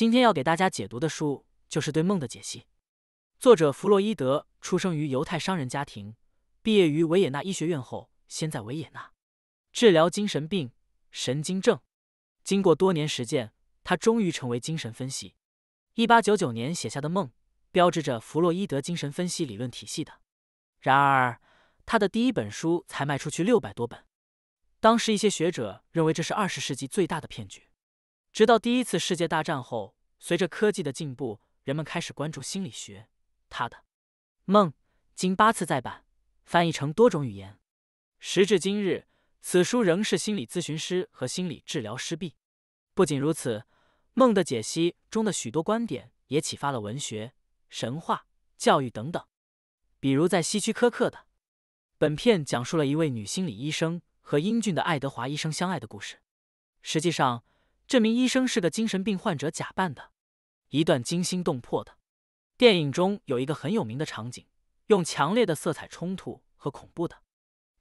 今天要给大家解读的书就是对梦的解析。作者弗洛伊德出生于犹太商人家庭，毕业于维也纳医学院后，先在维也纳治疗精神病、神经症。经过多年实践，他终于成为精神分析。一八九九年写下的《梦》，标志着弗洛伊德精神分析理论体系的。然而，他的第一本书才卖出去六百多本，当时一些学者认为这是二十世纪最大的骗局。直到第一次世界大战后，随着科技的进步，人们开始关注心理学。他的《梦》经八次再版，翻译成多种语言。时至今日，此书仍是心理咨询师和心理治疗师必。不仅如此，《梦的解析》中的许多观点也启发了文学、神话、教育等等。比如，在希区柯克的本片讲述了一位女心理医生和英俊的爱德华医生相爱的故事。实际上。这名医生是个精神病患者假扮的，一段惊心动魄的电影中有一个很有名的场景，用强烈的色彩冲突和恐怖的，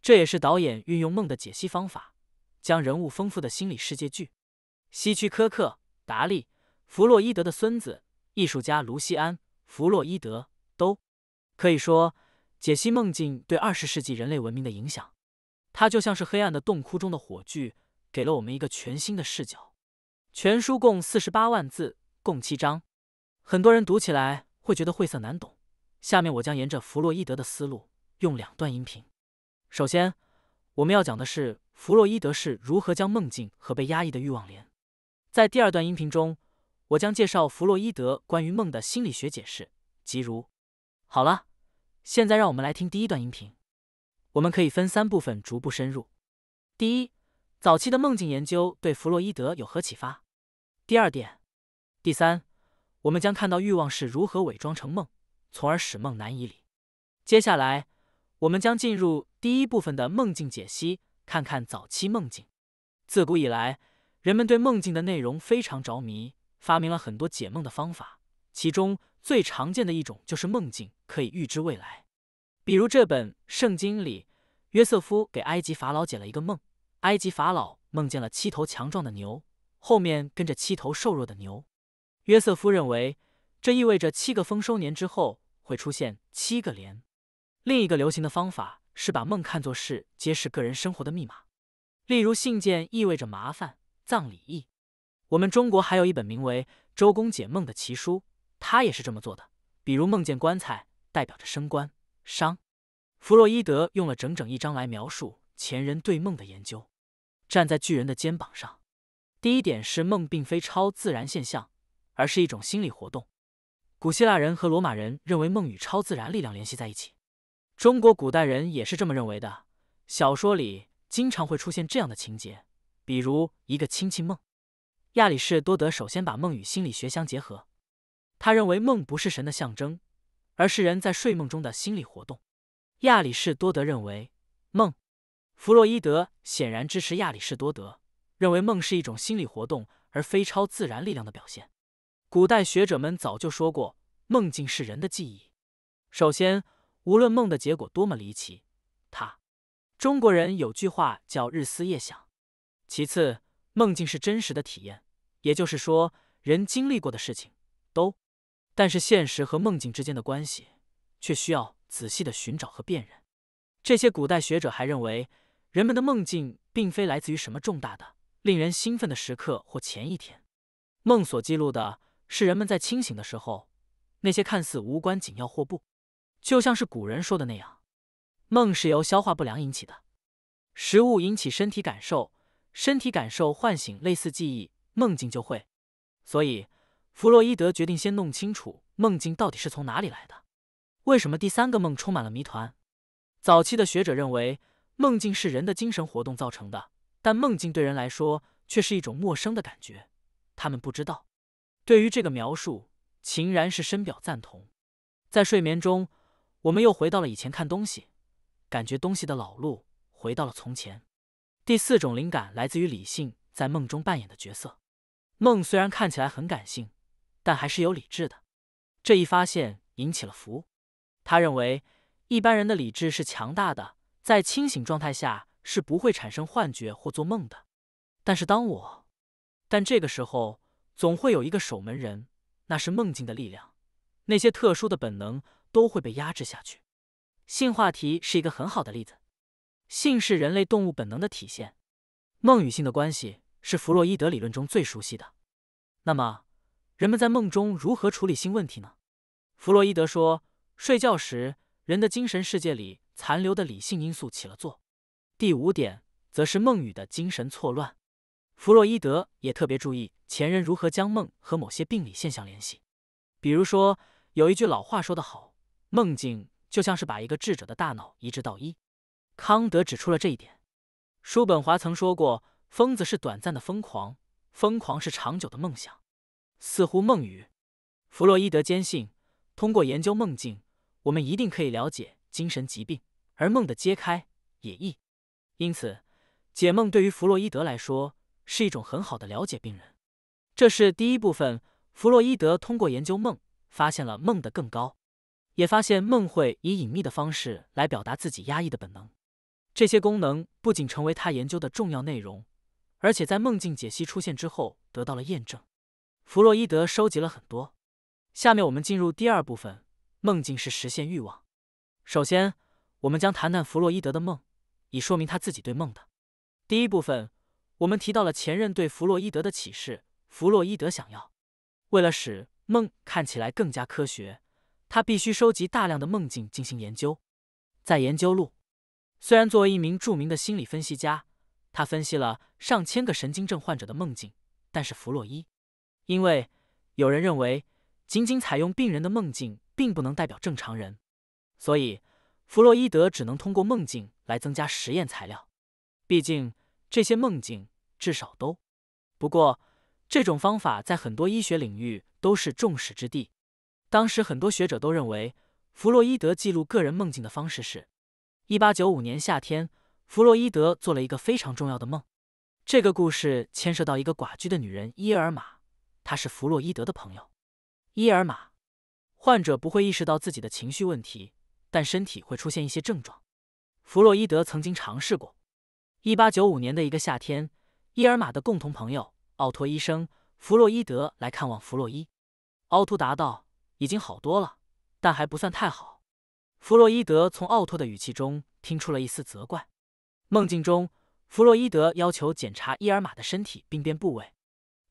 这也是导演运用梦的解析方法，将人物丰富的心理世界。剧希区柯克、达利、弗洛伊德的孙子艺术家卢西安·弗洛伊德都可以说，解析梦境对二十世纪人类文明的影响，它就像是黑暗的洞窟中的火炬，给了我们一个全新的视角。全书共四十八万字，共七章，很多人读起来会觉得晦涩难懂。下面我将沿着弗洛伊德的思路，用两段音频。首先，我们要讲的是弗洛伊德是如何将梦境和被压抑的欲望连。在第二段音频中，我将介绍弗洛伊德关于梦的心理学解释，即如。好了，现在让我们来听第一段音频。我们可以分三部分逐步深入。第一。早期的梦境研究对弗洛伊德有何启发？第二点，第三，我们将看到欲望是如何伪装成梦，从而使梦难以理。接下来，我们将进入第一部分的梦境解析，看看早期梦境。自古以来，人们对梦境的内容非常着迷，发明了很多解梦的方法。其中最常见的一种就是梦境可以预知未来。比如这本圣经里，约瑟夫给埃及法老解了一个梦。埃及法老梦见了七头强壮的牛，后面跟着七头瘦弱的牛。约瑟夫认为，这意味着七个丰收年之后会出现七个连。另一个流行的方法是把梦看作是揭示个人生活的密码，例如信件意味着麻烦、葬礼意。我们中国还有一本名为《周公解梦》的奇书，他也是这么做的。比如梦见棺材代表着升官、伤。弗洛伊德用了整整一章来描述。前人对梦的研究，站在巨人的肩膀上。第一点是梦并非超自然现象，而是一种心理活动。古希腊人和罗马人认为梦与超自然力量联系在一起，中国古代人也是这么认为的。小说里经常会出现这样的情节，比如一个亲戚梦。亚里士多德首先把梦与心理学相结合，他认为梦不是神的象征，而是人在睡梦中的心理活动。亚里士多德认为梦。弗洛伊德显然支持亚里士多德，认为梦是一种心理活动而非超自然力量的表现。古代学者们早就说过，梦境是人的记忆。首先，无论梦的结果多么离奇，他中国人有句话叫“日思夜想”。其次，梦境是真实的体验，也就是说，人经历过的事情都。但是，现实和梦境之间的关系却需要仔细的寻找和辨认。这些古代学者还认为。人们的梦境并非来自于什么重大的、令人兴奋的时刻或前一天，梦所记录的是人们在清醒的时候那些看似无关紧要或不。就像是古人说的那样，梦是由消化不良引起的，食物引起身体感受，身体感受唤醒类似记忆，梦境就会。所以，弗洛伊德决定先弄清楚梦境到底是从哪里来的，为什么第三个梦充满了谜团。早期的学者认为。梦境是人的精神活动造成的，但梦境对人来说却是一种陌生的感觉。他们不知道，对于这个描述，秦然是深表赞同。在睡眠中，我们又回到了以前看东西、感觉东西的老路，回到了从前。第四种灵感来自于理性在梦中扮演的角色。梦虽然看起来很感性，但还是有理智的。这一发现引起了福，他认为一般人的理智是强大的。在清醒状态下是不会产生幻觉或做梦的，但是当我，但这个时候总会有一个守门人，那是梦境的力量，那些特殊的本能都会被压制下去。性话题是一个很好的例子，性是人类动物本能的体现，梦与性的关系是弗洛伊德理论中最熟悉的。那么，人们在梦中如何处理性问题呢？弗洛伊德说，睡觉时人的精神世界里。残留的理性因素起了作用。第五点则是梦语的精神错乱。弗洛伊德也特别注意前人如何将梦和某些病理现象联系。比如说，有一句老话说得好：“梦境就像是把一个智者的大脑移植到一。”康德指出了这一点。叔本华曾说过：“疯子是短暂的疯狂，疯狂是长久的梦想。”似乎梦语。弗洛伊德坚信，通过研究梦境，我们一定可以了解精神疾病。而梦的揭开也易，因此，解梦对于弗洛伊德来说是一种很好的了解病人。这是第一部分，弗洛伊德通过研究梦，发现了梦的更高，也发现梦会以隐秘的方式来表达自己压抑的本能。这些功能不仅成为他研究的重要内容，而且在梦境解析出现之后得到了验证。弗洛伊德收集了很多。下面我们进入第二部分，梦境是实现欲望。首先。我们将谈谈弗洛伊德的梦，以说明他自己对梦的第一部分。我们提到了前任对弗洛伊德的启示。弗洛伊德想要为了使梦看起来更加科学，他必须收集大量的梦境进行研究。在研究路，虽然作为一名著名的心理分析家，他分析了上千个神经症患者的梦境，但是弗洛伊因为有人认为仅仅采用病人的梦境并不能代表正常人，所以。弗洛伊德只能通过梦境来增加实验材料，毕竟这些梦境至少都不过。这种方法在很多医学领域都是众矢之的。当时很多学者都认为，弗洛伊德记录个人梦境的方式是：一八九五年夏天，弗洛伊德做了一个非常重要的梦。这个故事牵涉到一个寡居的女人伊尔玛，她是弗洛伊德的朋友。伊尔玛，患者不会意识到自己的情绪问题。但身体会出现一些症状。弗洛伊德曾经尝试过。一八九五年的一个夏天，伊尔玛的共同朋友奥托医生弗洛伊德来看望弗洛伊。奥托答道：“已经好多了，但还不算太好。”弗洛伊德从奥托的语气中听出了一丝责怪。梦境中，弗洛伊德要求检查伊尔玛的身体病变部位。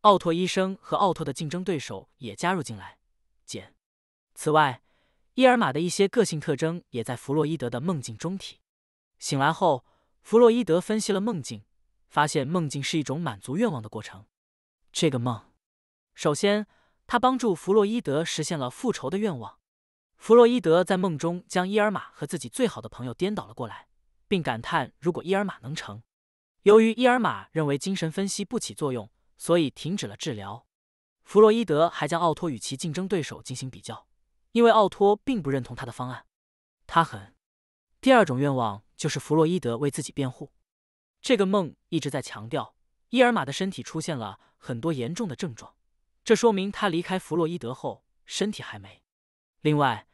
奥托医生和奥托的竞争对手也加入进来。检。此外。伊尔玛的一些个性特征也在弗洛伊德的梦境中体现。醒来后，弗洛伊德分析了梦境，发现梦境是一种满足愿望的过程。这个梦，首先，他帮助弗洛伊德实现了复仇的愿望。弗洛伊德在梦中将伊尔玛和自己最好的朋友颠倒了过来，并感叹如果伊尔玛能成。由于伊尔玛认为精神分析不起作用，所以停止了治疗。弗洛伊德还将奥托与其竞争对手进行比较。因为奥托并不认同他的方案，他很。第二种愿望就是弗洛伊德为自己辩护。这个梦一直在强调伊尔玛的身体出现了很多严重的症状，这说明他离开弗洛伊德后身体还没。另外，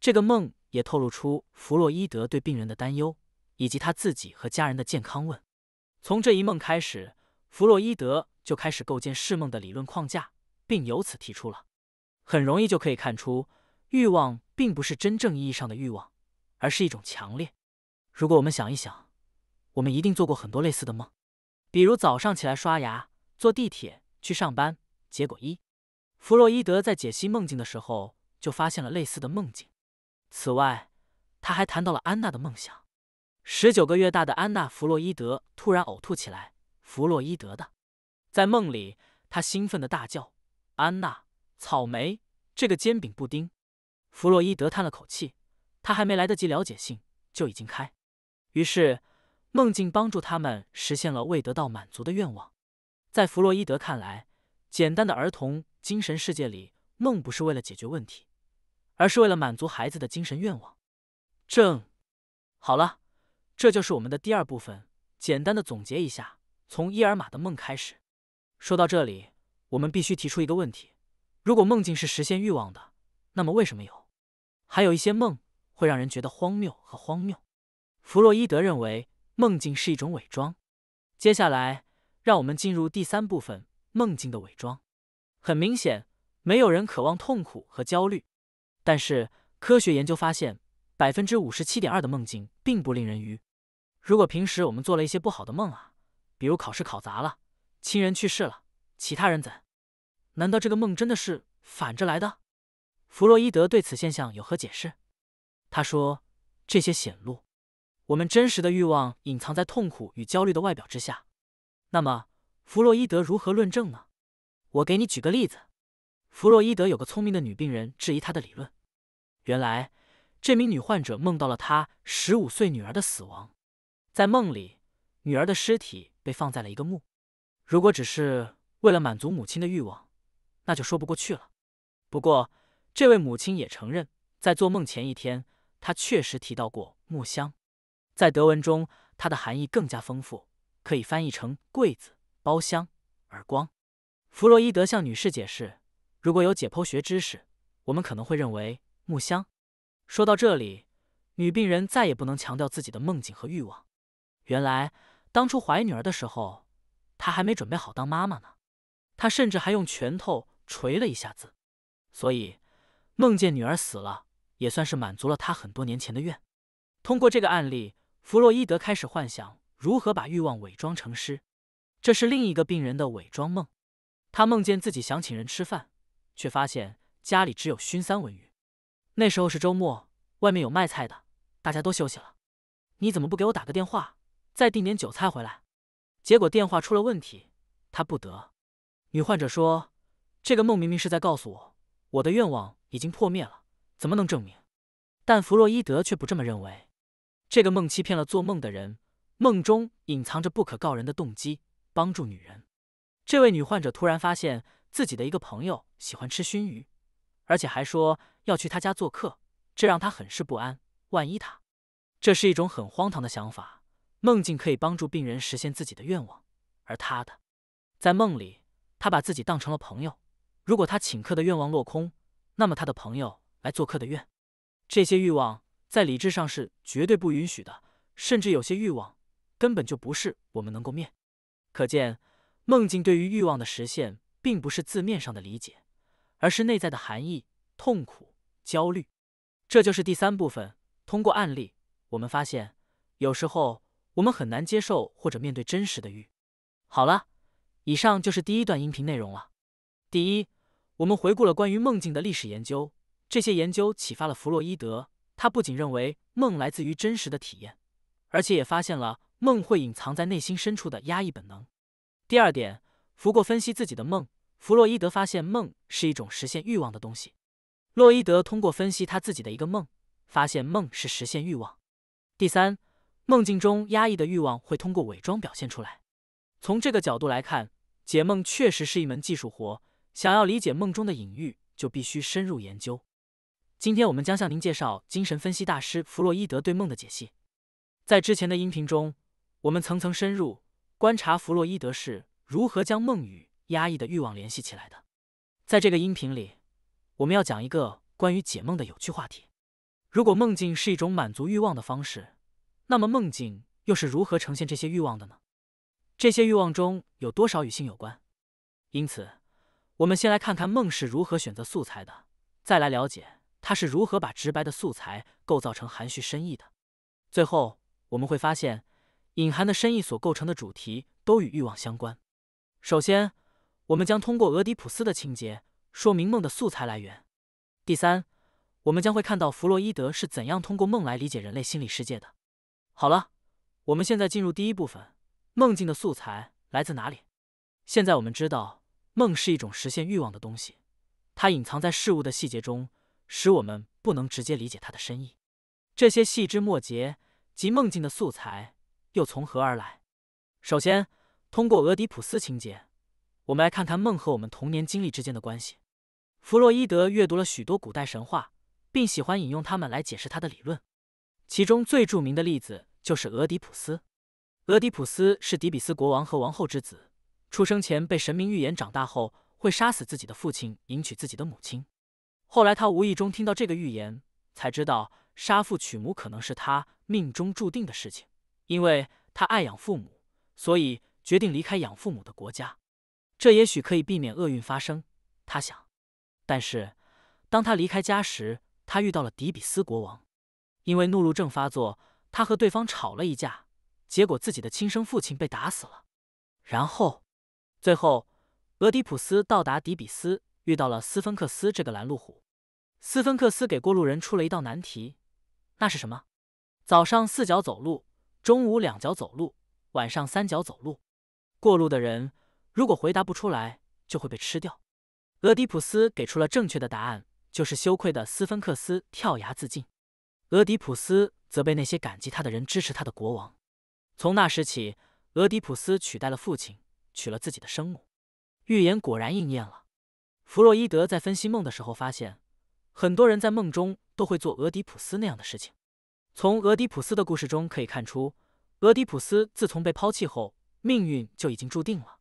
这个梦也透露出弗洛伊德对病人的担忧，以及他自己和家人的健康问。从这一梦开始，弗洛伊德就开始构建释梦的理论框架，并由此提出了。很容易就可以看出。欲望并不是真正意义上的欲望，而是一种强烈。如果我们想一想，我们一定做过很多类似的梦，比如早上起来刷牙、坐地铁去上班。结果一，弗洛伊德在解析梦境的时候就发现了类似的梦境。此外，他还谈到了安娜的梦想。十九个月大的安娜，弗洛伊德突然呕吐起来。弗洛伊德的，在梦里，他兴奋的大叫：“安娜，草莓，这个煎饼布丁。”弗洛伊德叹了口气，他还没来得及了解信就已经开。于是，梦境帮助他们实现了未得到满足的愿望。在弗洛伊德看来，简单的儿童精神世界里，梦不是为了解决问题，而是为了满足孩子的精神愿望。正好了，这就是我们的第二部分。简单的总结一下，从伊尔玛的梦开始。说到这里，我们必须提出一个问题：如果梦境是实现欲望的，那么为什么有？还有一些梦会让人觉得荒谬和荒谬。弗洛伊德认为，梦境是一种伪装。接下来，让我们进入第三部分：梦境的伪装。很明显，没有人渴望痛苦和焦虑。但是，科学研究发现，百分之五十七点二的梦境并不令人愉悦。如果平时我们做了一些不好的梦啊，比如考试考砸了，亲人去世了，其他人怎？难道这个梦真的是反着来的？弗洛伊德对此现象有何解释？他说：“这些显露，我们真实的欲望隐藏在痛苦与焦虑的外表之下。”那么，弗洛伊德如何论证呢？我给你举个例子。弗洛伊德有个聪明的女病人质疑他的理论。原来，这名女患者梦到了她十五岁女儿的死亡。在梦里，女儿的尸体被放在了一个墓。如果只是为了满足母亲的欲望，那就说不过去了。不过，这位母亲也承认，在做梦前一天，她确实提到过木箱。在德文中，它的含义更加丰富，可以翻译成柜子、包厢、耳光。弗洛伊德向女士解释，如果有解剖学知识，我们可能会认为木箱。说到这里，女病人再也不能强调自己的梦境和欲望。原来，当初怀女儿的时候，她还没准备好当妈妈呢。她甚至还用拳头捶了一下子。所以。梦见女儿死了，也算是满足了他很多年前的愿。通过这个案例，弗洛伊德开始幻想如何把欲望伪装成诗。这是另一个病人的伪装梦。他梦见自己想请人吃饭，却发现家里只有熏三文鱼。那时候是周末，外面有卖菜的，大家都休息了。你怎么不给我打个电话，再订点酒菜回来？结果电话出了问题，他不得。女患者说：“这个梦明明是在告诉我，我的愿望。”已经破灭了，怎么能证明？但弗洛伊德却不这么认为。这个梦欺骗了做梦的人，梦中隐藏着不可告人的动机，帮助女人。这位女患者突然发现自己的一个朋友喜欢吃熏鱼，而且还说要去他家做客，这让她很是不安。万一他……这是一种很荒唐的想法。梦境可以帮助病人实现自己的愿望，而他的在梦里，他把自己当成了朋友。如果他请客的愿望落空，那么他的朋友来做客的愿，这些欲望在理智上是绝对不允许的，甚至有些欲望根本就不是我们能够面。可见，梦境对于欲望的实现，并不是字面上的理解，而是内在的含义、痛苦、焦虑。这就是第三部分。通过案例，我们发现，有时候我们很难接受或者面对真实的欲。好了，以上就是第一段音频内容了。第一。我们回顾了关于梦境的历史研究，这些研究启发了弗洛伊德。他不仅认为梦来自于真实的体验，而且也发现了梦会隐藏在内心深处的压抑本能。第二点，通过分析自己的梦，弗洛伊德发现梦是一种实现欲望的东西。洛伊德通过分析他自己的一个梦，发现梦是实现欲望。第三，梦境中压抑的欲望会通过伪装表现出来。从这个角度来看，解梦确实是一门技术活。想要理解梦中的隐喻，就必须深入研究。今天，我们将向您介绍精神分析大师弗洛伊德对梦的解析。在之前的音频中，我们层层深入观察弗洛伊德是如何将梦与压抑的欲望联系起来的。在这个音频里，我们要讲一个关于解梦的有趣话题：如果梦境是一种满足欲望的方式，那么梦境又是如何呈现这些欲望的呢？这些欲望中有多少与性有关？因此。我们先来看看梦是如何选择素材的，再来了解它是如何把直白的素材构造成含蓄深意的。最后我们会发现，隐含的深意所构成的主题都与欲望相关。首先，我们将通过俄狄浦斯的情节说明梦的素材来源。第三，我们将会看到弗洛伊德是怎样通过梦来理解人类心理世界的。好了，我们现在进入第一部分：梦境的素材来自哪里？现在我们知道。梦是一种实现欲望的东西，它隐藏在事物的细节中，使我们不能直接理解它的深意。这些细枝末节及梦境的素材又从何而来？首先，通过俄狄浦斯情节，我们来看看梦和我们童年经历之间的关系。弗洛伊德阅读了许多古代神话，并喜欢引用他们来解释他的理论。其中最著名的例子就是俄狄浦斯。俄狄浦斯是底比斯国王和王后之子。出生前被神明预言，长大后会杀死自己的父亲，迎娶自己的母亲。后来他无意中听到这个预言，才知道杀父娶母可能是他命中注定的事情。因为他爱养父母，所以决定离开养父母的国家，这也许可以避免厄运发生。他想。但是当他离开家时，他遇到了迪比斯国王，因为怒路症发作，他和对方吵了一架，结果自己的亲生父亲被打死了。然后。最后，俄狄浦斯到达底比斯，遇到了斯芬克斯这个拦路虎。斯芬克斯给过路人出了一道难题，那是什么？早上四脚走路，中午两脚走路，晚上三脚走路。过路的人如果回答不出来，就会被吃掉。俄狄浦斯给出了正确的答案，就是羞愧的斯芬克斯跳崖自尽。俄狄浦斯则被那些感激他的人支持他的国王。从那时起，俄狄浦斯取代了父亲。娶了自己的生母，预言果然应验了。弗洛伊德在分析梦的时候发现，很多人在梦中都会做俄狄浦斯那样的事情。从俄狄浦斯的故事中可以看出，俄狄浦斯自从被抛弃后，命运就已经注定了。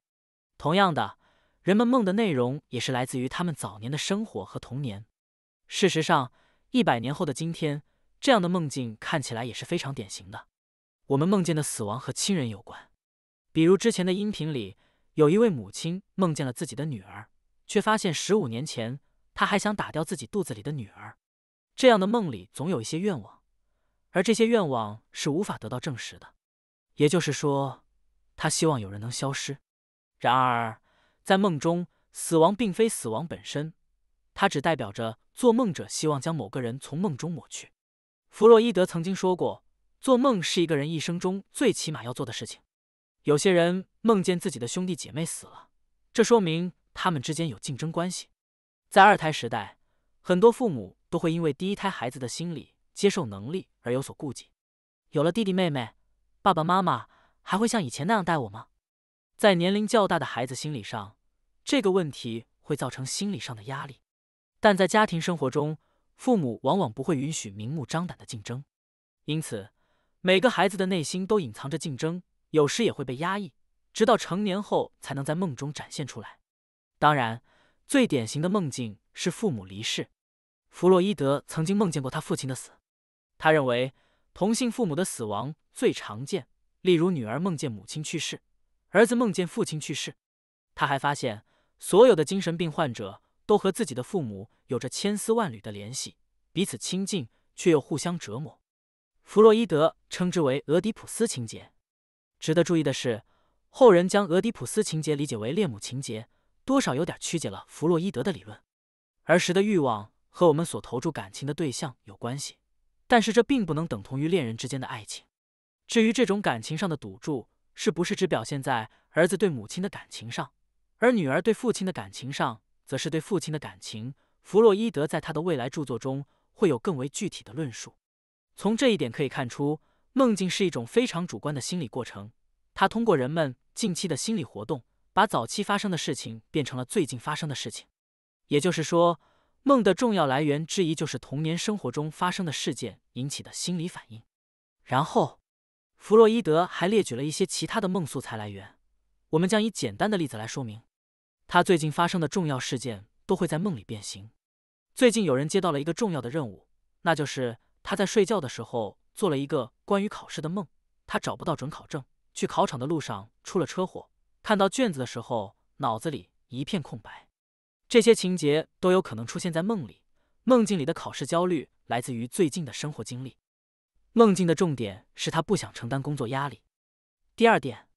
同样的，人们梦的内容也是来自于他们早年的生活和童年。事实上，一百年后的今天，这样的梦境看起来也是非常典型的。我们梦见的死亡和亲人有关，比如之前的音频里。有一位母亲梦见了自己的女儿，却发现十五年前她还想打掉自己肚子里的女儿。这样的梦里总有一些愿望，而这些愿望是无法得到证实的。也就是说，她希望有人能消失。然而，在梦中，死亡并非死亡本身，它只代表着做梦者希望将某个人从梦中抹去。弗洛伊德曾经说过，做梦是一个人一生中最起码要做的事情。有些人梦见自己的兄弟姐妹死了，这说明他们之间有竞争关系。在二胎时代，很多父母都会因为第一胎孩子的心理接受能力而有所顾忌。有了弟弟妹妹，爸爸妈妈还会像以前那样待我吗？在年龄较大的孩子心理上，这个问题会造成心理上的压力。但在家庭生活中，父母往往不会允许明目张胆的竞争，因此每个孩子的内心都隐藏着竞争。有时也会被压抑，直到成年后才能在梦中展现出来。当然，最典型的梦境是父母离世。弗洛伊德曾经梦见过他父亲的死。他认为同性父母的死亡最常见，例如女儿梦见母亲去世，儿子梦见父亲去世。他还发现，所有的精神病患者都和自己的父母有着千丝万缕的联系，彼此亲近却又互相折磨。弗洛伊德称之为俄狄浦斯情结。值得注意的是，后人将俄狄浦斯情节理解为恋母情节，多少有点曲解了弗洛伊德的理论。儿时的欲望和我们所投注感情的对象有关系，但是这并不能等同于恋人之间的爱情。至于这种感情上的赌注是不是只表现在儿子对母亲的感情上，而女儿对父亲的感情上，则是对父亲的感情。弗洛伊德在他的未来著作中会有更为具体的论述。从这一点可以看出。梦境是一种非常主观的心理过程，它通过人们近期的心理活动，把早期发生的事情变成了最近发生的事情。也就是说，梦的重要来源之一就是童年生活中发生的事件引起的心理反应。然后，弗洛伊德还列举了一些其他的梦素材来源，我们将以简单的例子来说明，他最近发生的重要事件都会在梦里变形。最近有人接到了一个重要的任务，那就是他在睡觉的时候做了一个。关于考试的梦，他找不到准考证，去考场的路上出了车祸。看到卷子的时候，脑子里一片空白。这些情节都有可能出现在梦里。梦境里的考试焦虑来自于最近的生活经历。梦境的重点是他不想承担工作压力。第二点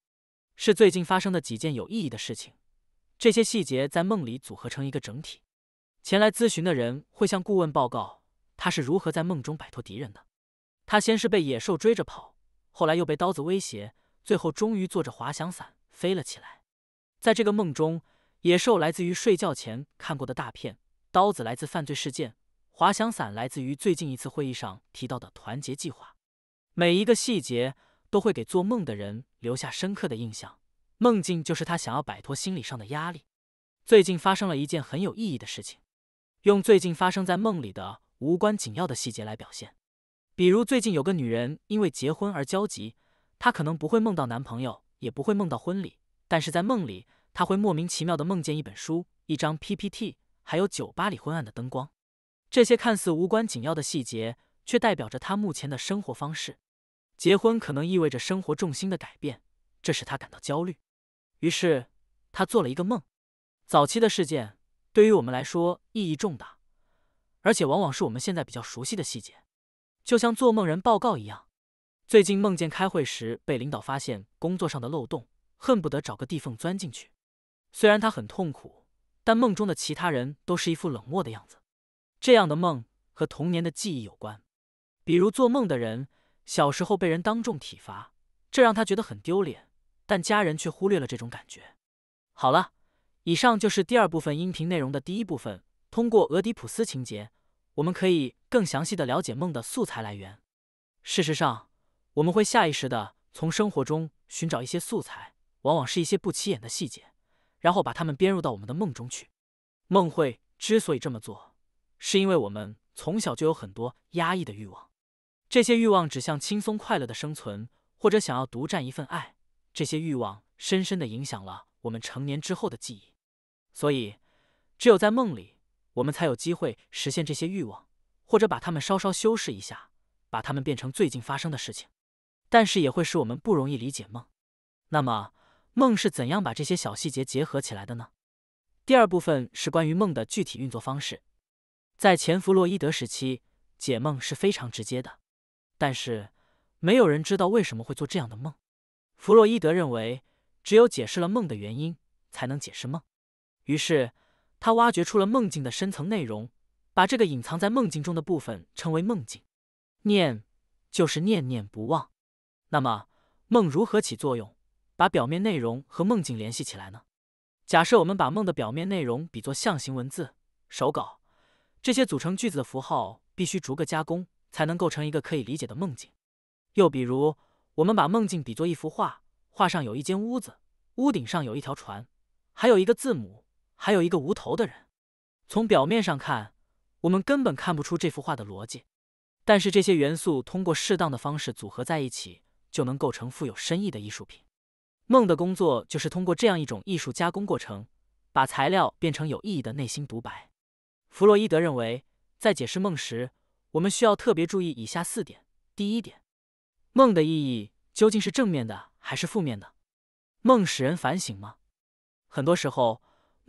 是最近发生的几件有意义的事情。这些细节在梦里组合成一个整体。前来咨询的人会向顾问报告他是如何在梦中摆脱敌人的。他先是被野兽追着跑，后来又被刀子威胁，最后终于坐着滑翔伞飞了起来。在这个梦中，野兽来自于睡觉前看过的大片，刀子来自犯罪事件，滑翔伞来自于最近一次会议上提到的团结计划。每一个细节都会给做梦的人留下深刻的印象。梦境就是他想要摆脱心理上的压力。最近发生了一件很有意义的事情，用最近发生在梦里的无关紧要的细节来表现。比如最近有个女人因为结婚而焦急，她可能不会梦到男朋友，也不会梦到婚礼，但是在梦里，她会莫名其妙的梦见一本书、一张 PPT，还有酒吧里昏暗的灯光。这些看似无关紧要的细节，却代表着她目前的生活方式。结婚可能意味着生活重心的改变，这使她感到焦虑。于是她做了一个梦。早期的事件对于我们来说意义重大，而且往往是我们现在比较熟悉的细节。就像做梦人报告一样，最近梦见开会时被领导发现工作上的漏洞，恨不得找个地缝钻进去。虽然他很痛苦，但梦中的其他人都是一副冷漠的样子。这样的梦和童年的记忆有关，比如做梦的人小时候被人当众体罚，这让他觉得很丢脸，但家人却忽略了这种感觉。好了，以上就是第二部分音频内容的第一部分，通过俄狄浦斯情节。我们可以更详细的了解梦的素材来源。事实上，我们会下意识的从生活中寻找一些素材，往往是一些不起眼的细节，然后把它们编入到我们的梦中去。梦会之所以这么做，是因为我们从小就有很多压抑的欲望，这些欲望指向轻松快乐的生存，或者想要独占一份爱。这些欲望深深的影响了我们成年之后的记忆，所以只有在梦里。我们才有机会实现这些欲望，或者把它们稍稍修饰一下，把它们变成最近发生的事情。但是也会使我们不容易理解梦。那么，梦是怎样把这些小细节结合起来的呢？第二部分是关于梦的具体运作方式。在前弗洛伊德时期，解梦是非常直接的，但是没有人知道为什么会做这样的梦。弗洛伊德认为，只有解释了梦的原因，才能解释梦。于是。他挖掘出了梦境的深层内容，把这个隐藏在梦境中的部分称为梦境。念就是念念不忘。那么梦如何起作用，把表面内容和梦境联系起来呢？假设我们把梦的表面内容比作象形文字手稿，这些组成句子的符号必须逐个加工，才能构成一个可以理解的梦境。又比如，我们把梦境比作一幅画，画上有一间屋子，屋顶上有一条船，还有一个字母。还有一个无头的人，从表面上看，我们根本看不出这幅画的逻辑。但是这些元素通过适当的方式组合在一起，就能构成富有深意的艺术品。梦的工作就是通过这样一种艺术加工过程，把材料变成有意义的内心独白。弗洛伊德认为，在解释梦时，我们需要特别注意以下四点：第一点，梦的意义究竟是正面的还是负面的？梦使人反省吗？很多时候。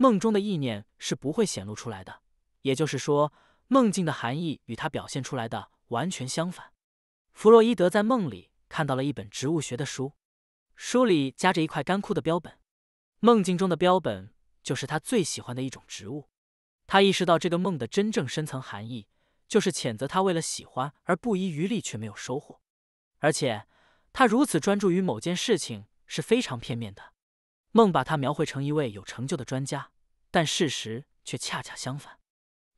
梦中的意念是不会显露出来的，也就是说，梦境的含义与它表现出来的完全相反。弗洛伊德在梦里看到了一本植物学的书，书里夹着一块干枯的标本。梦境中的标本就是他最喜欢的一种植物。他意识到这个梦的真正深层含义就是谴责他为了喜欢而不遗余力却没有收获，而且他如此专注于某件事情是非常片面的。梦把他描绘成一位有成就的专家。但事实却恰恰相反。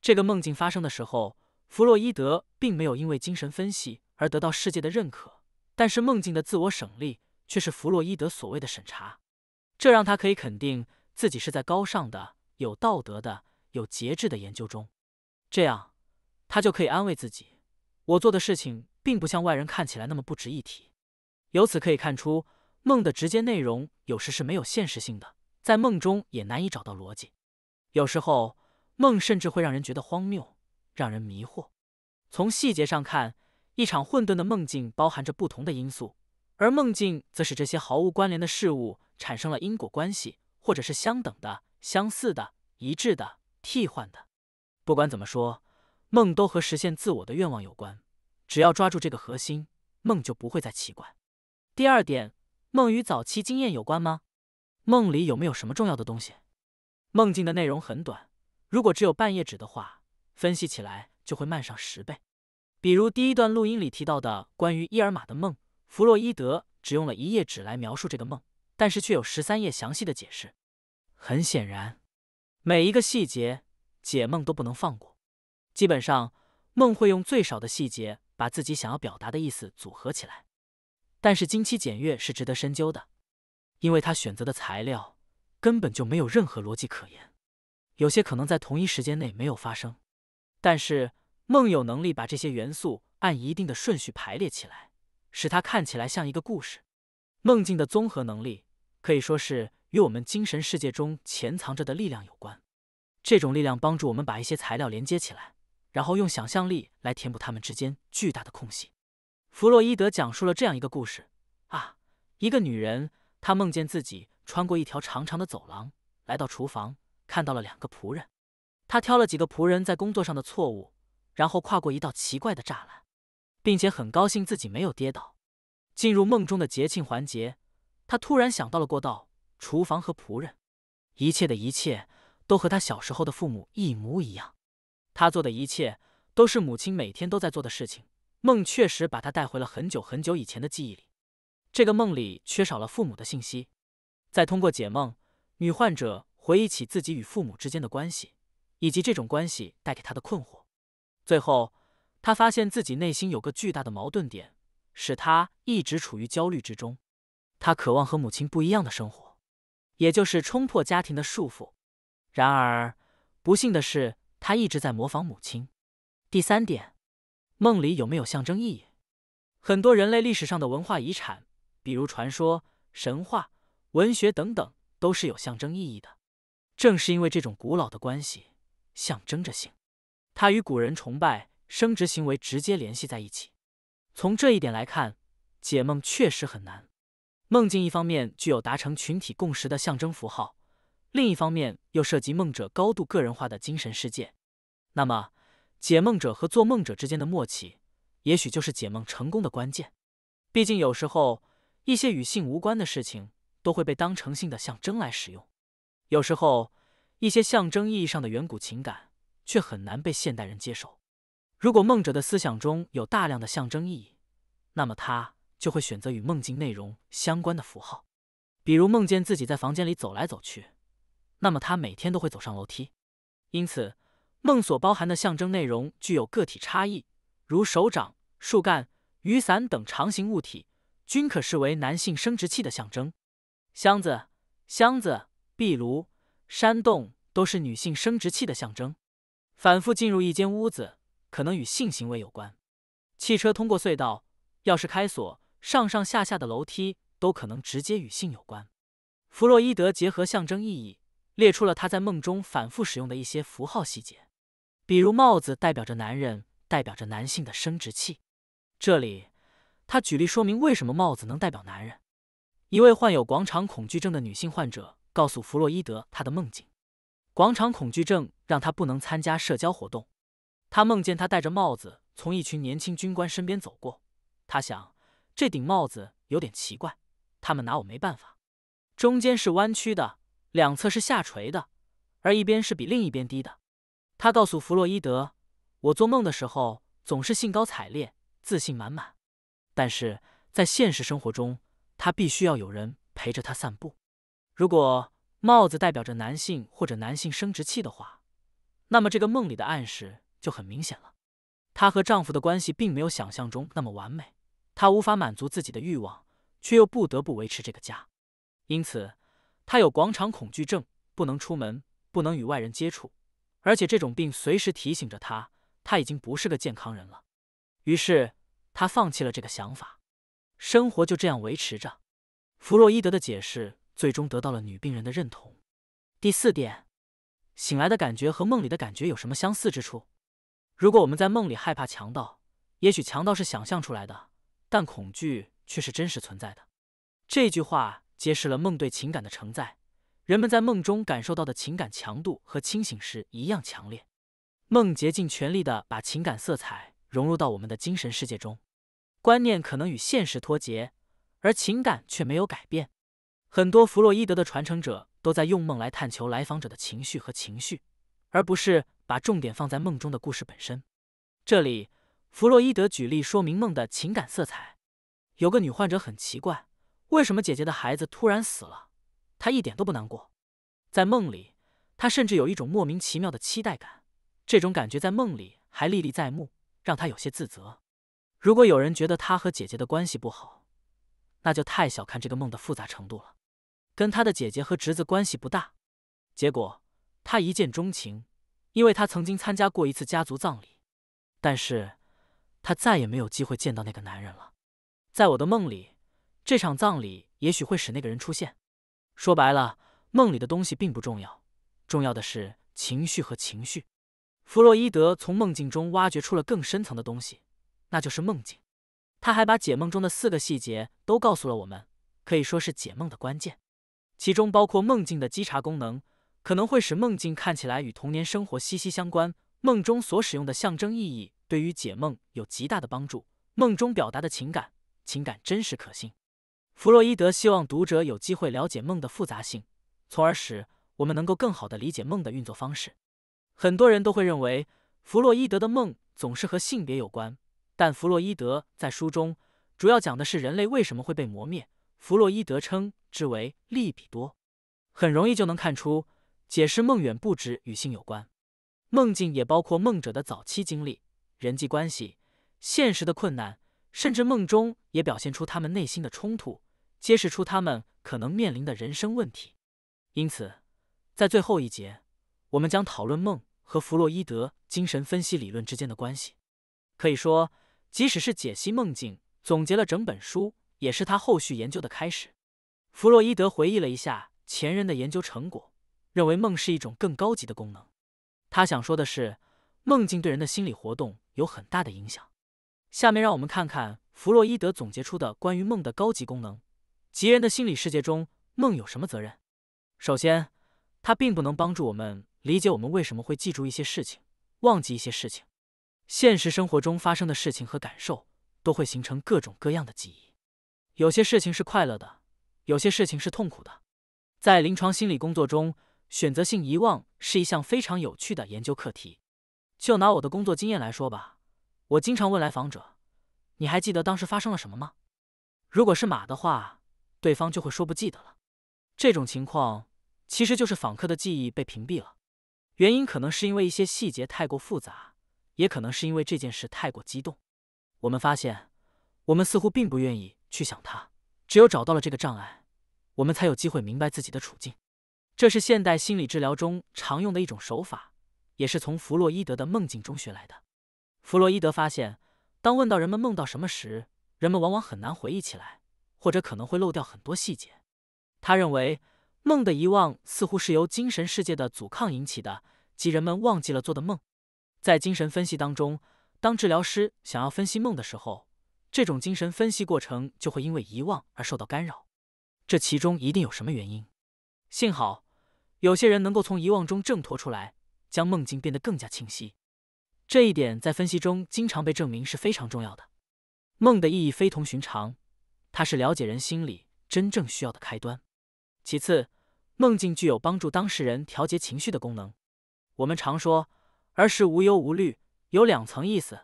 这个梦境发生的时候，弗洛伊德并没有因为精神分析而得到世界的认可。但是梦境的自我省力却是弗洛伊德所谓的审查，这让他可以肯定自己是在高尚的、有道德的、有节制的研究中。这样，他就可以安慰自己：我做的事情并不像外人看起来那么不值一提。由此可以看出，梦的直接内容有时是没有现实性的，在梦中也难以找到逻辑。有时候，梦甚至会让人觉得荒谬，让人迷惑。从细节上看，一场混沌的梦境包含着不同的因素，而梦境则使这些毫无关联的事物产生了因果关系，或者是相等的、相似的、一致的、替换的。不管怎么说，梦都和实现自我的愿望有关。只要抓住这个核心，梦就不会再奇怪。第二点，梦与早期经验有关吗？梦里有没有什么重要的东西？梦境的内容很短，如果只有半页纸的话，分析起来就会慢上十倍。比如第一段录音里提到的关于伊尔玛的梦，弗洛伊德只用了一页纸来描述这个梦，但是却有十三页详细的解释。很显然，每一个细节解梦都不能放过。基本上，梦会用最少的细节把自己想要表达的意思组合起来，但是精期检阅是值得深究的，因为他选择的材料。根本就没有任何逻辑可言，有些可能在同一时间内没有发生，但是梦有能力把这些元素按一定的顺序排列起来，使它看起来像一个故事。梦境的综合能力可以说是与我们精神世界中潜藏着的力量有关，这种力量帮助我们把一些材料连接起来，然后用想象力来填补它们之间巨大的空隙。弗洛伊德讲述了这样一个故事：啊，一个女人，她梦见自己。穿过一条长长的走廊，来到厨房，看到了两个仆人。他挑了几个仆人在工作上的错误，然后跨过一道奇怪的栅栏，并且很高兴自己没有跌倒。进入梦中的节庆环节，他突然想到了过道、厨房和仆人。一切的一切都和他小时候的父母一模一样。他做的一切都是母亲每天都在做的事情。梦确实把他带回了很久很久以前的记忆里。这个梦里缺少了父母的信息。再通过解梦，女患者回忆起自己与父母之间的关系，以及这种关系带给她的困惑。最后，她发现自己内心有个巨大的矛盾点，使她一直处于焦虑之中。她渴望和母亲不一样的生活，也就是冲破家庭的束缚。然而，不幸的是，她一直在模仿母亲。第三点，梦里有没有象征意义？很多人类历史上的文化遗产，比如传说、神话。文学等等都是有象征意义的，正是因为这种古老的关系象征着性，它与古人崇拜生殖行为直接联系在一起。从这一点来看，解梦确实很难。梦境一方面具有达成群体共识的象征符号，另一方面又涉及梦者高度个人化的精神世界。那么，解梦者和做梦者之间的默契，也许就是解梦成功的关键。毕竟，有时候一些与性无关的事情。都会被当成性的象征来使用，有时候一些象征意义上的远古情感却很难被现代人接受。如果梦者的思想中有大量的象征意义，那么他就会选择与梦境内容相关的符号，比如梦见自己在房间里走来走去，那么他每天都会走上楼梯。因此，梦所包含的象征内容具有个体差异，如手掌、树干、雨伞等长形物体均可视为男性生殖器的象征。箱子、箱子、壁炉、山洞都是女性生殖器的象征。反复进入一间屋子，可能与性行为有关。汽车通过隧道，钥匙开锁，上上下下的楼梯都可能直接与性有关。弗洛伊德结合象征意义，列出了他在梦中反复使用的一些符号细节，比如帽子代表着男人，代表着男性的生殖器。这里，他举例说明为什么帽子能代表男人。一位患有广场恐惧症的女性患者告诉弗洛伊德她的梦境。广场恐惧症让她不能参加社交活动。她梦见她戴着帽子从一群年轻军官身边走过。她想，这顶帽子有点奇怪，他们拿我没办法。中间是弯曲的，两侧是下垂的，而一边是比另一边低的。她告诉弗洛伊德：“我做梦的时候总是兴高采烈、自信满满，但是在现实生活中。”她必须要有人陪着她散步。如果帽子代表着男性或者男性生殖器的话，那么这个梦里的暗示就很明显了。她和丈夫的关系并没有想象中那么完美，她无法满足自己的欲望，却又不得不维持这个家。因此，她有广场恐惧症，不能出门，不能与外人接触，而且这种病随时提醒着她，她已经不是个健康人了。于是，她放弃了这个想法。生活就这样维持着。弗洛伊德的解释最终得到了女病人的认同。第四点，醒来的感觉和梦里的感觉有什么相似之处？如果我们在梦里害怕强盗，也许强盗是想象出来的，但恐惧却是真实存在的。这句话揭示了梦对情感的承载。人们在梦中感受到的情感强度和清醒时一样强烈。梦竭尽全力的把情感色彩融入到我们的精神世界中。观念可能与现实脱节，而情感却没有改变。很多弗洛伊德的传承者都在用梦来探求来访者的情绪和情绪，而不是把重点放在梦中的故事本身。这里，弗洛伊德举例说明梦的情感色彩。有个女患者很奇怪，为什么姐姐的孩子突然死了，她一点都不难过。在梦里，她甚至有一种莫名其妙的期待感，这种感觉在梦里还历历在目，让她有些自责。如果有人觉得他和姐姐的关系不好，那就太小看这个梦的复杂程度了。跟他的姐姐和侄子关系不大。结果他一见钟情，因为他曾经参加过一次家族葬礼，但是他再也没有机会见到那个男人了。在我的梦里，这场葬礼也许会使那个人出现。说白了，梦里的东西并不重要，重要的是情绪和情绪。弗洛伊德从梦境中挖掘出了更深层的东西。那就是梦境，他还把解梦中的四个细节都告诉了我们，可以说是解梦的关键。其中包括梦境的稽查功能，可能会使梦境看起来与童年生活息息相关；梦中所使用的象征意义对于解梦有极大的帮助；梦中表达的情感，情感真实可信。弗洛伊德希望读者有机会了解梦的复杂性，从而使我们能够更好的理解梦的运作方式。很多人都会认为弗洛伊德的梦总是和性别有关。但弗洛伊德在书中主要讲的是人类为什么会被磨灭。弗洛伊德称之为力比多，很容易就能看出，解释梦远不止与性有关，梦境也包括梦者的早期经历、人际关系、现实的困难，甚至梦中也表现出他们内心的冲突，揭示出他们可能面临的人生问题。因此，在最后一节，我们将讨论梦和弗洛伊德精神分析理论之间的关系。可以说。即使是解析梦境，总结了整本书，也是他后续研究的开始。弗洛伊德回忆了一下前人的研究成果，认为梦是一种更高级的功能。他想说的是，梦境对人的心理活动有很大的影响。下面让我们看看弗洛伊德总结出的关于梦的高级功能。吉人的心理世界中，梦有什么责任？首先，它并不能帮助我们理解我们为什么会记住一些事情，忘记一些事情。现实生活中发生的事情和感受都会形成各种各样的记忆，有些事情是快乐的，有些事情是痛苦的。在临床心理工作中，选择性遗忘是一项非常有趣的研究课题。就拿我的工作经验来说吧，我经常问来访者：“你还记得当时发生了什么吗？”如果是“马”的话，对方就会说不记得了。这种情况其实就是访客的记忆被屏蔽了，原因可能是因为一些细节太过复杂。也可能是因为这件事太过激动，我们发现，我们似乎并不愿意去想它。只有找到了这个障碍，我们才有机会明白自己的处境。这是现代心理治疗中常用的一种手法，也是从弗洛伊德的梦境中学来的。弗洛伊德发现，当问到人们梦到什么时，人们往往很难回忆起来，或者可能会漏掉很多细节。他认为，梦的遗忘似乎是由精神世界的阻抗引起的，即人们忘记了做的梦。在精神分析当中，当治疗师想要分析梦的时候，这种精神分析过程就会因为遗忘而受到干扰。这其中一定有什么原因。幸好有些人能够从遗忘中挣脱出来，将梦境变得更加清晰。这一点在分析中经常被证明是非常重要的。梦的意义非同寻常，它是了解人心理真正需要的开端。其次，梦境具有帮助当事人调节情绪的功能。我们常说。而是无忧无虑，有两层意思。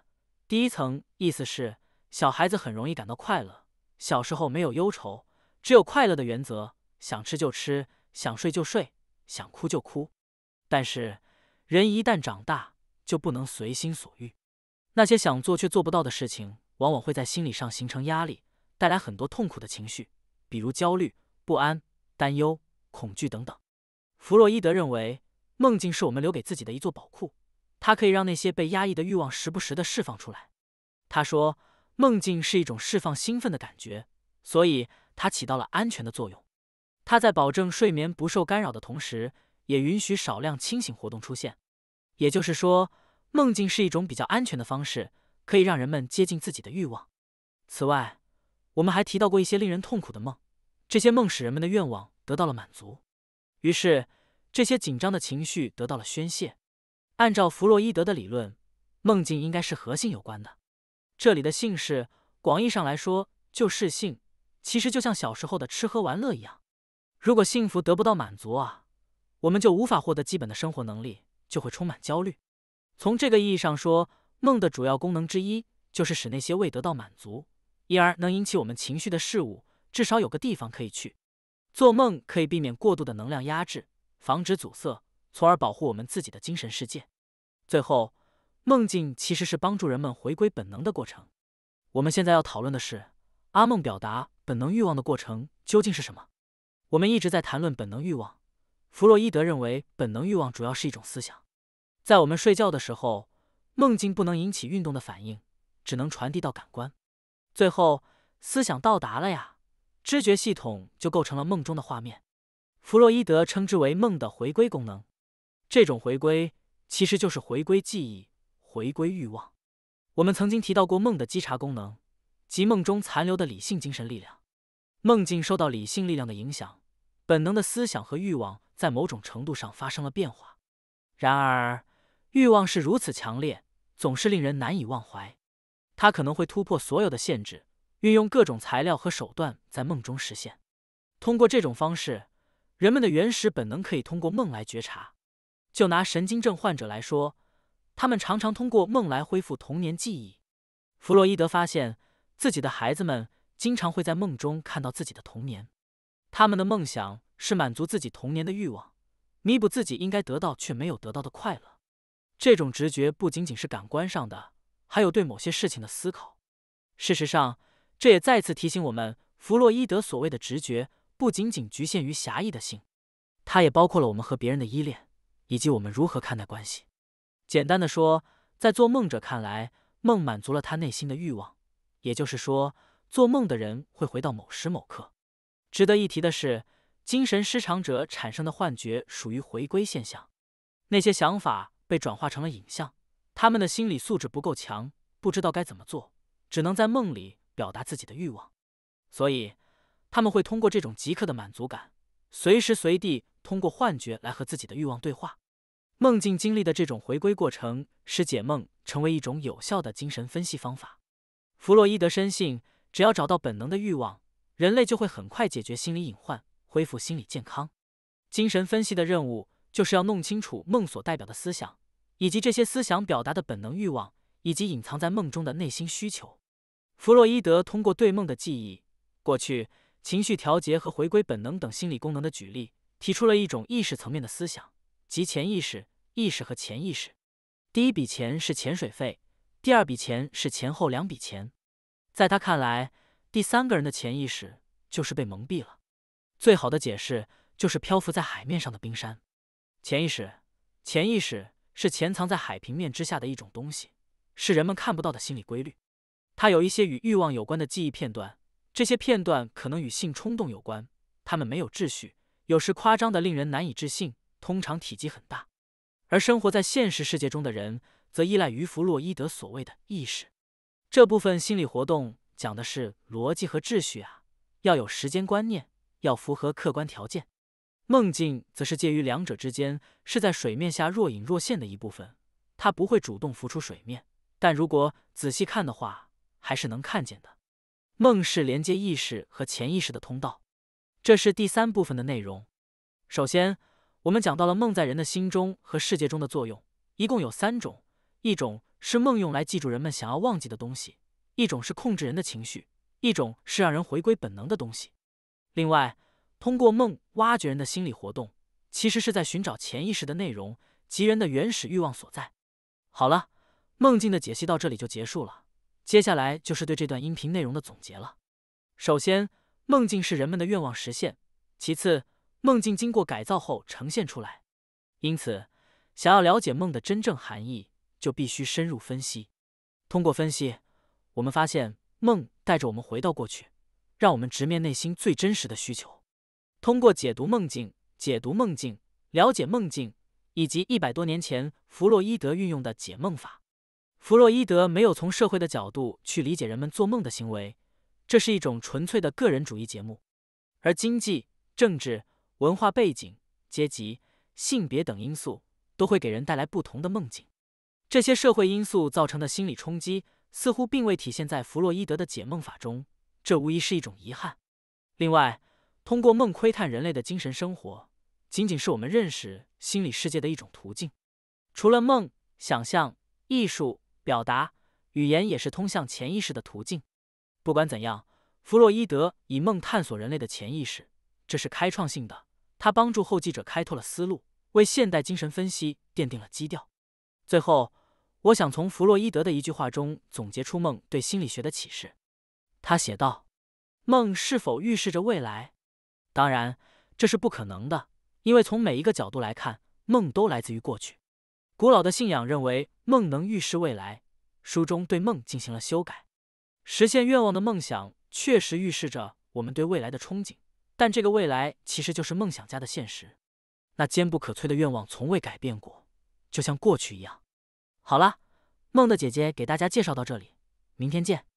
第一层意思是小孩子很容易感到快乐，小时候没有忧愁，只有快乐的原则，想吃就吃，想睡就睡，想哭就哭。但是人一旦长大，就不能随心所欲。那些想做却做不到的事情，往往会在心理上形成压力，带来很多痛苦的情绪，比如焦虑、不安、担忧、恐惧等等。弗洛伊德认为，梦境是我们留给自己的一座宝库。它可以让那些被压抑的欲望时不时的释放出来。他说，梦境是一种释放兴奋的感觉，所以它起到了安全的作用。它在保证睡眠不受干扰的同时，也允许少量清醒活动出现。也就是说，梦境是一种比较安全的方式，可以让人们接近自己的欲望。此外，我们还提到过一些令人痛苦的梦，这些梦使人们的愿望得到了满足，于是这些紧张的情绪得到了宣泄。按照弗洛伊德的理论，梦境应该是和性有关的。这里的性是广义上来说就是性，其实就像小时候的吃喝玩乐一样。如果幸福得不到满足啊，我们就无法获得基本的生活能力，就会充满焦虑。从这个意义上说，梦的主要功能之一就是使那些未得到满足，因而能引起我们情绪的事物，至少有个地方可以去。做梦可以避免过度的能量压制，防止阻塞。从而保护我们自己的精神世界。最后，梦境其实是帮助人们回归本能的过程。我们现在要讨论的是，阿梦表达本能欲望的过程究竟是什么？我们一直在谈论本能欲望。弗洛伊德认为，本能欲望主要是一种思想。在我们睡觉的时候，梦境不能引起运动的反应，只能传递到感官。最后，思想到达了呀，知觉系统就构成了梦中的画面。弗洛伊德称之为梦的回归功能。这种回归其实就是回归记忆，回归欲望。我们曾经提到过梦的稽查功能，即梦中残留的理性精神力量。梦境受到理性力量的影响，本能的思想和欲望在某种程度上发生了变化。然而，欲望是如此强烈，总是令人难以忘怀。它可能会突破所有的限制，运用各种材料和手段在梦中实现。通过这种方式，人们的原始本能可以通过梦来觉察。就拿神经症患者来说，他们常常通过梦来恢复童年记忆。弗洛伊德发现，自己的孩子们经常会在梦中看到自己的童年，他们的梦想是满足自己童年的欲望，弥补自己应该得到却没有得到的快乐。这种直觉不仅仅是感官上的，还有对某些事情的思考。事实上，这也再次提醒我们，弗洛伊德所谓的直觉不仅仅局限于狭义的性，它也包括了我们和别人的依恋。以及我们如何看待关系？简单的说，在做梦者看来，梦满足了他内心的欲望。也就是说，做梦的人会回到某时某刻。值得一提的是，精神失常者产生的幻觉属于回归现象。那些想法被转化成了影像，他们的心理素质不够强，不知道该怎么做，只能在梦里表达自己的欲望。所以，他们会通过这种即刻的满足感，随时随地通过幻觉来和自己的欲望对话。梦境经历的这种回归过程，使解梦成为一种有效的精神分析方法。弗洛伊德深信，只要找到本能的欲望，人类就会很快解决心理隐患，恢复心理健康。精神分析的任务就是要弄清楚梦所代表的思想，以及这些思想表达的本能欲望，以及隐藏在梦中的内心需求。弗洛伊德通过对梦的记忆、过去情绪调节和回归本能等心理功能的举例，提出了一种意识层面的思想。即潜意识、意识和潜意识。第一笔钱是潜水费，第二笔钱是前后两笔钱。在他看来，第三个人的潜意识就是被蒙蔽了。最好的解释就是漂浮在海面上的冰山。潜意识，潜意识是潜藏在海平面之下的一种东西，是人们看不到的心理规律。它有一些与欲望有关的记忆片段，这些片段可能与性冲动有关。它们没有秩序，有时夸张的令人难以置信。通常体积很大，而生活在现实世界中的人则依赖于弗洛伊德所谓的意识。这部分心理活动讲的是逻辑和秩序啊，要有时间观念，要符合客观条件。梦境则是介于两者之间，是在水面下若隐若现的一部分，它不会主动浮出水面，但如果仔细看的话，还是能看见的。梦是连接意识和潜意识的通道，这是第三部分的内容。首先。我们讲到了梦在人的心中和世界中的作用，一共有三种：一种是梦用来记住人们想要忘记的东西；一种是控制人的情绪；一种是让人回归本能的东西。另外，通过梦挖掘人的心理活动，其实是在寻找潜意识的内容及人的原始欲望所在。好了，梦境的解析到这里就结束了。接下来就是对这段音频内容的总结了。首先，梦境是人们的愿望实现；其次，梦境经过改造后呈现出来，因此想要了解梦的真正含义，就必须深入分析。通过分析，我们发现梦带着我们回到过去，让我们直面内心最真实的需求。通过解读梦境、解读梦境、了解梦境，以及一百多年前弗洛伊德运用的解梦法，弗洛伊德没有从社会的角度去理解人们做梦的行为，这是一种纯粹的个人主义节目，而经济、政治。文化背景、阶级、性别等因素都会给人带来不同的梦境。这些社会因素造成的心理冲击似乎并未体现在弗洛伊德的解梦法中，这无疑是一种遗憾。另外，通过梦窥探人类的精神生活，仅仅是我们认识心理世界的一种途径。除了梦、想象、艺术表达、语言，也是通向潜意识的途径。不管怎样，弗洛伊德以梦探索人类的潜意识，这是开创性的。他帮助后继者开拓了思路，为现代精神分析奠定了基调。最后，我想从弗洛伊德的一句话中总结出梦对心理学的启示。他写道：“梦是否预示着未来？当然，这是不可能的，因为从每一个角度来看，梦都来自于过去。”古老的信仰认为梦能预示未来。书中对梦进行了修改。实现愿望的梦想确实预示着我们对未来的憧憬。但这个未来其实就是梦想家的现实，那坚不可摧的愿望从未改变过，就像过去一样。好了，梦的姐姐给大家介绍到这里，明天见。